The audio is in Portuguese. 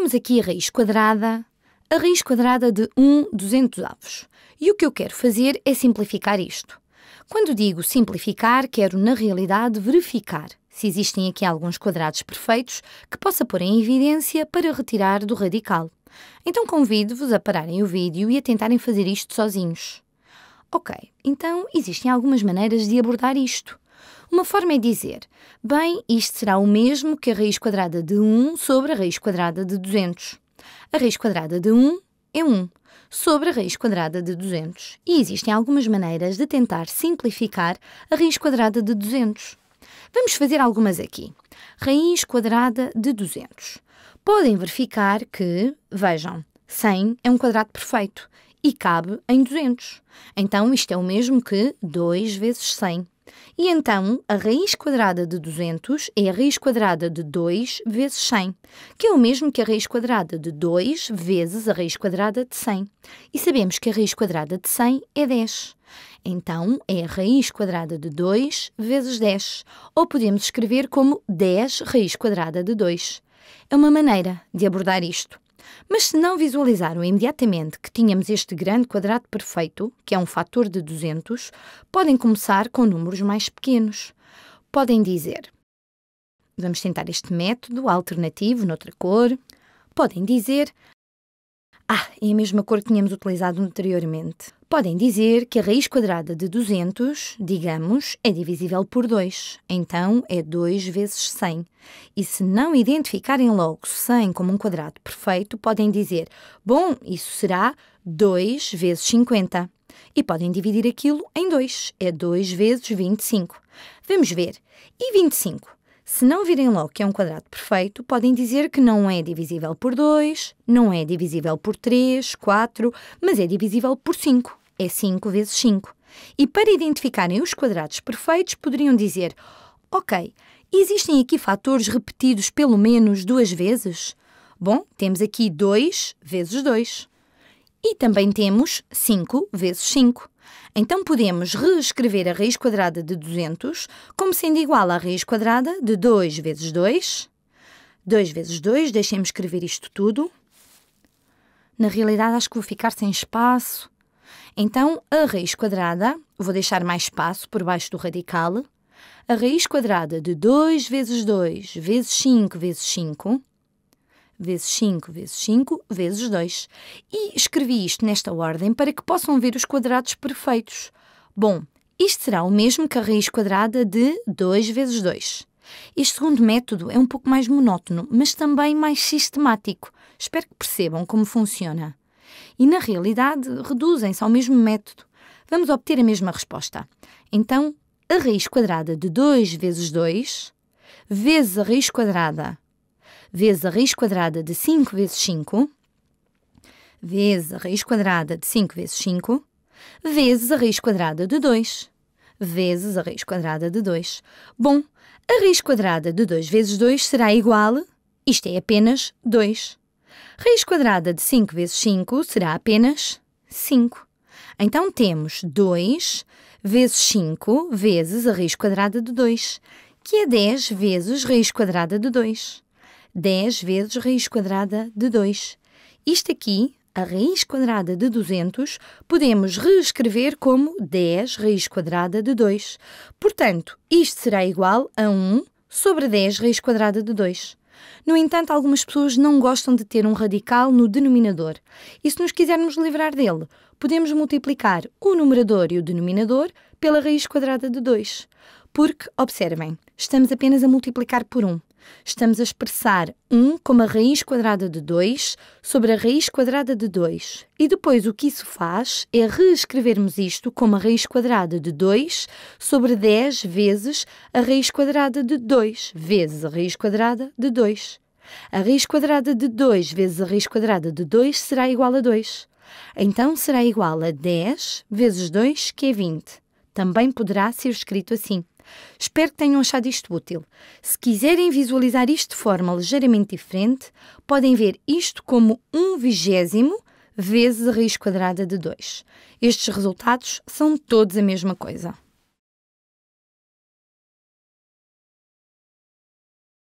Temos aqui a raiz quadrada, a raiz quadrada de 1 200 avos. E o que eu quero fazer é simplificar isto. Quando digo simplificar, quero na realidade verificar se existem aqui alguns quadrados perfeitos que possa pôr em evidência para retirar do radical. Então convido-vos a pararem o vídeo e a tentarem fazer isto sozinhos. Ok, então existem algumas maneiras de abordar isto. Uma forma é dizer, bem, isto será o mesmo que a raiz quadrada de 1 sobre a raiz quadrada de 200. A raiz quadrada de 1 é 1 sobre a raiz quadrada de 200. E existem algumas maneiras de tentar simplificar a raiz quadrada de 200. Vamos fazer algumas aqui. Raiz quadrada de 200. Podem verificar que, vejam, 100 é um quadrado perfeito e cabe em 200. Então, isto é o mesmo que 2 vezes 100. E então, a raiz quadrada de 200 é a raiz quadrada de 2 vezes 100, que é o mesmo que a raiz quadrada de 2 vezes a raiz quadrada de 100. E sabemos que a raiz quadrada de 100 é 10. Então, é a raiz quadrada de 2 vezes 10, ou podemos escrever como 10 raiz quadrada de 2. É uma maneira de abordar isto. Mas se não visualizaram imediatamente que tínhamos este grande quadrado perfeito, que é um fator de 200, podem começar com números mais pequenos. Podem dizer, vamos tentar este método alternativo noutra cor. Podem dizer, ah, é a mesma cor que tínhamos utilizado anteriormente podem dizer que a raiz quadrada de 200, digamos, é divisível por 2, então é 2 vezes 100. E se não identificarem logo 100 como um quadrado perfeito, podem dizer, bom, isso será 2 vezes 50. E podem dividir aquilo em 2, é 2 vezes 25. Vamos ver, e 25? Se não virem logo que é um quadrado perfeito, podem dizer que não é divisível por 2, não é divisível por 3, 4, mas é divisível por 5 é 5 vezes 5. E para identificarem os quadrados perfeitos, poderiam dizer: Ok, existem aqui fatores repetidos pelo menos duas vezes? Bom, temos aqui 2 vezes 2. E também temos 5 vezes 5. Então podemos reescrever a raiz quadrada de 200 como sendo igual à raiz quadrada de 2 vezes 2. 2 vezes 2, deixem-me escrever isto tudo. Na realidade, acho que vou ficar sem espaço. Então, a raiz quadrada, vou deixar mais espaço por baixo do radical, a raiz quadrada de 2 vezes 2 vezes 5 vezes 5, vezes 5 vezes 5 vezes 2. E escrevi isto nesta ordem para que possam ver os quadrados perfeitos. Bom, isto será o mesmo que a raiz quadrada de 2 vezes 2. Este segundo método é um pouco mais monótono, mas também mais sistemático. Espero que percebam como funciona e, na realidade, reduzem-se ao mesmo método. Vamos obter a mesma resposta. Então, a raiz quadrada de 2 vezes 2 vezes a raiz quadrada vezes a raiz quadrada de 5 vezes 5 vezes a raiz quadrada de 5 vezes 5 vezes a raiz quadrada de 2 vezes a raiz quadrada de 2. Bom, a raiz quadrada de 2 vezes 2 será igual, isto é apenas 2. Raiz quadrada de 5 vezes 5 será apenas 5. Então temos 2 vezes 5 vezes a raiz quadrada de 2, que é 10 vezes raiz quadrada de 2. 10 vezes raiz quadrada de 2. Isto aqui, a raiz quadrada de 200, podemos reescrever como 10 raiz quadrada de 2. Portanto, isto será igual a 1 sobre 10 raiz quadrada de 2. No entanto, algumas pessoas não gostam de ter um radical no denominador, e se nos quisermos livrar dele, podemos multiplicar o numerador e o denominador pela raiz quadrada de 2. Porque, observem, estamos apenas a multiplicar por 1. Um. Estamos a expressar 1 como a raiz quadrada de 2 sobre a raiz quadrada de 2. E depois o que isso faz é reescrevermos isto como a raiz quadrada de 2 sobre 10 vezes a raiz quadrada de 2 vezes a raiz quadrada de 2. A raiz quadrada de 2 vezes a raiz quadrada de 2 será igual a 2. Então será igual a 10 vezes 2, que é 20. Também poderá ser escrito assim. Espero que tenham achado isto útil. Se quiserem visualizar isto de forma ligeiramente diferente, podem ver isto como um vigésimo vezes a raiz quadrada de 2. Estes resultados são todos a mesma coisa.